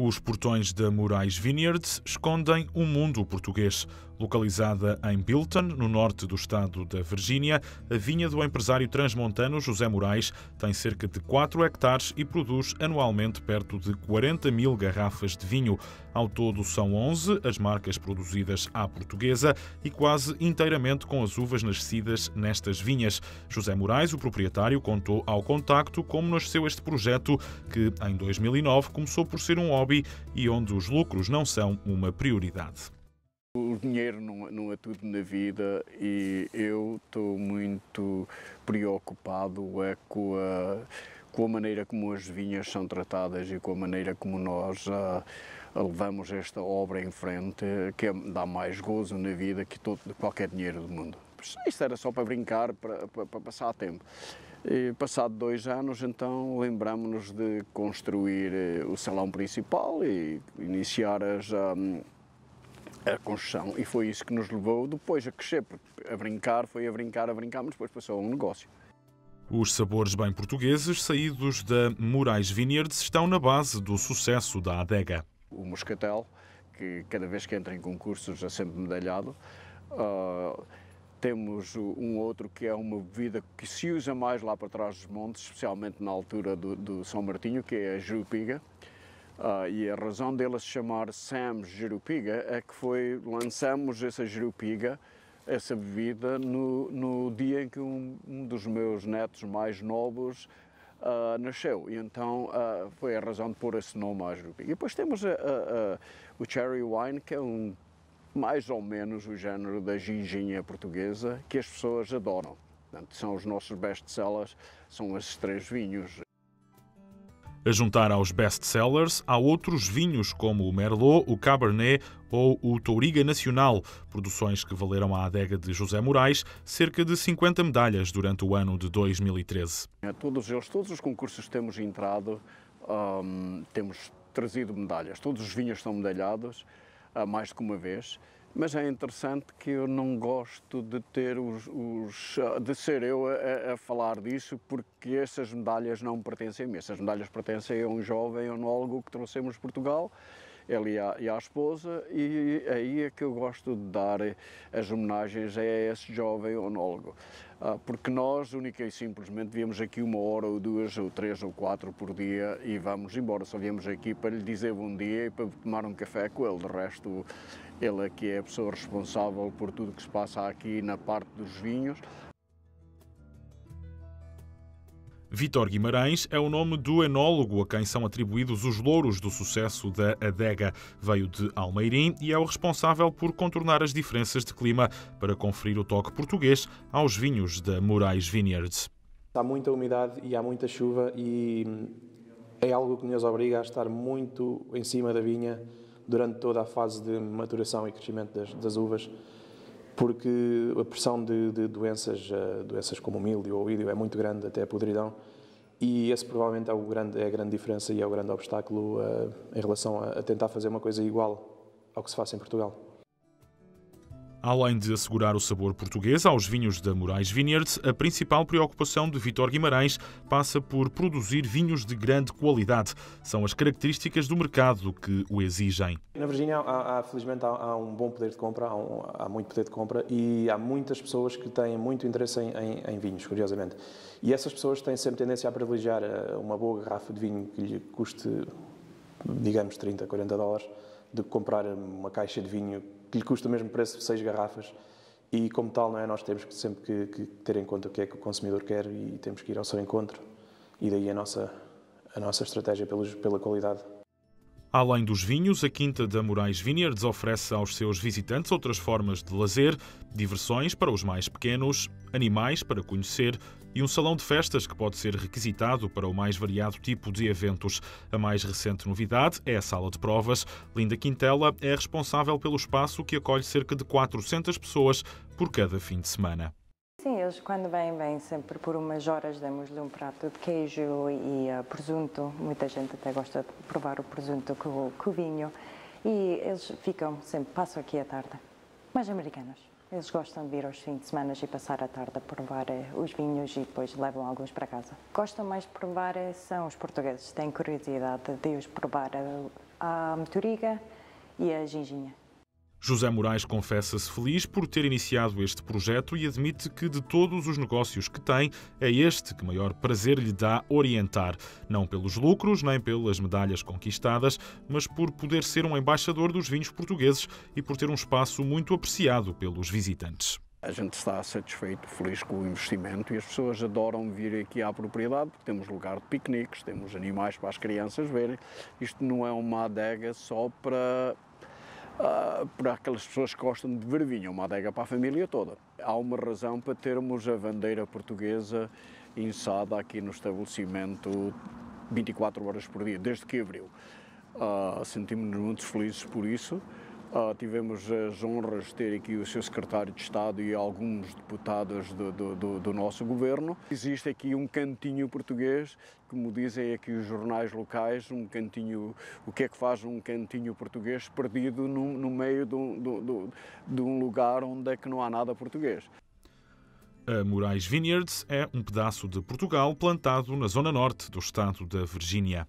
Os portões da Moraes Vineyards escondem o um mundo português. Localizada em Bilton, no norte do estado da Virgínia, a vinha do empresário transmontano José Moraes tem cerca de 4 hectares e produz anualmente perto de 40 mil garrafas de vinho. Ao todo são 11 as marcas produzidas à portuguesa e quase inteiramente com as uvas nascidas nestas vinhas. José Moraes, o proprietário, contou ao contacto como nasceu este projeto, que em 2009 começou por ser um hobby e onde os lucros não são uma prioridade. O dinheiro não, não é tudo na vida e eu estou muito preocupado é com a, com a maneira como as vinhas são tratadas e com a maneira como nós ah, levamos esta obra em frente, que é, dá mais gozo na vida que todo, qualquer dinheiro do mundo. Isto era só para brincar, para, para, para passar tempo. E passado dois anos, então, lembramos-nos de construir eh, o salão principal e iniciar as... Um, ah, a construção e foi isso que nos levou depois a crescer, porque a brincar, foi a brincar, a brincar, mas depois passou a um negócio. Os sabores bem portugueses saídos da Moraes Vineyards estão na base do sucesso da adega. O moscatel, que cada vez que entra em concursos é sempre medalhado. Uh, temos um outro que é uma bebida que se usa mais lá para trás dos montes, especialmente na altura do, do São Martinho, que é a jupiga Uh, e a razão dele se chamar Sam Jerupiga é que foi lançamos essa jerupiga, essa bebida, no, no dia em que um, um dos meus netos mais novos uh, nasceu. E então uh, foi a razão de pôr esse nome à jerupiga. E depois temos a, a, a, o cherry wine, que é um mais ou menos o género da ginginha portuguesa que as pessoas adoram. Portanto, são os nossos best-sellers, são esses três vinhos. A juntar aos best-sellers há outros vinhos como o Merlot, o Cabernet ou o Touriga Nacional, produções que valeram à adega de José Moraes cerca de 50 medalhas durante o ano de 2013. A é, todos eles, todos os concursos que temos entrado, um, temos trazido medalhas. Todos os vinhos são medalhados, uh, mais do que uma vez. Mas é interessante que eu não gosto de ter os, os de ser eu a, a, falar disso, porque essas medalhas não pertencem a mim. Essas medalhas pertencem a um jovem onólogo que trouxemos Portugal ele e à, e à, esposa, e aí é que eu gosto de dar eh, as homenagens a esse jovem onólogo. Ah, porque nós, única e simplesmente, viemos aqui uma hora ou duas ou três ou quatro por dia e vamos embora. Só viemos aqui para lhe dizer bom dia e para tomar um café com ele. De resto, ele aqui é a pessoa responsável por tudo que se passa aqui na parte dos vinhos. Vitor Guimarães é o nome do enólogo a quem são atribuídos os louros do sucesso da adega. Veio de Almeirim e é o responsável por contornar as diferenças de clima para conferir o toque português aos vinhos da Moraes Vineyards. Há muita umidade e há muita chuva e hum, é algo que nos obriga a estar muito em cima da vinha durante toda a fase de maturação e crescimento das, das uvas porque a pressão de, de doenças, eh, doenças como o milho ou o ídio é muito grande, até a podridão, e esse provavelmente é, o grande, é a grande diferença e é o grande obstáculo uh, em relação a, a tentar fazer uma coisa igual ao que se faz em Portugal. Além de assegurar o sabor português aos vinhos da Moraes Vineyards, a principal preocupação de Vitor Guimarães passa por produzir vinhos de grande qualidade. São as características do mercado que o exigem. Na Virgínia, há, há, felizmente, há, há, um bom poder de compra, há, um, há, muito poder de compra e há muitas pessoas que têm muito interesse em, em, em, vinhos, curiosamente. E essas pessoas têm sempre tendência a privilegiar eh, uma boa garrafa de vinho que lhe custe, digamos, 30, 40 dólares, de comprar uma caixa de vinho que lhe custa o mesmo preço de seis garrafas. E como tal, não é? nós temos sempre que, que, ter em conta o que é que o consumidor quer e temos que ir ao seu encontro. E daí a nossa, a nossa estratégia pelos, pela qualidade. Além dos vinhos, a Quinta da Moraes Vineyards oferece aos seus visitantes outras formas de lazer, diversões para os mais pequenos, animais para conhecer e um salão de festas que pode ser requisitado para o mais variado tipo de eventos. A mais recente novidade é a sala de provas. Linda Quintela é responsável pelo espaço que acolhe cerca de 400 pessoas por cada fim de semana. Sim, eles quando vêm, vêm sempre por umas horas, damos-lhe um prato de queijo e uh, presunto. Muita gente até gosta de provar o presunto com, com o vinho. E eles ficam sempre, passam aqui a tarde. Mais americanos. Eles gostam de vir aos fins de semana e passar a tarde a provar eh, os vinhos e depois levam alguns para casa. Gostam mais de provar eh, são os portugueses, têm curiosidade de os provar a, eh, a moturiga e a ginginha. José Moraes confessa-se feliz por ter iniciado este projeto e admite que de todos os negócios que tem, é este que maior prazer lhe dá orientar, não pelos lucros nem pelas medalhas conquistadas, mas por poder ser um embaixador dos vinhos portugueses e por ter um espaço muito apreciado pelos visitantes. A gente está satisfeito, feliz com o investimento e as pessoas adoram vir aqui à propriedade porque temos lugar de piqueniques, temos animais para as crianças verem. Isto não é uma adega só para uh, ah, para aquelas pessoas que gostam de ver vinho, uma adega para a família toda. Há uma razão para termos a bandeira portuguesa inçada aqui no estabelecimento 24 horas por dia, desde que abriu. Uh, Sentimos-nos muito felizes por isso. Uh, tivemos as honras de ter aqui o seu secretário de Estado e alguns deputados do, do, do, do nosso governo. Existe aqui um cantinho português, como dizem aqui os jornais locais, um cantinho, o que é que faz um cantinho português perdido no, no meio de um, de um lugar onde é que não há nada português. A Moraes Vineyards é um pedaço de Portugal plantado na zona norte do estado da Virgínia.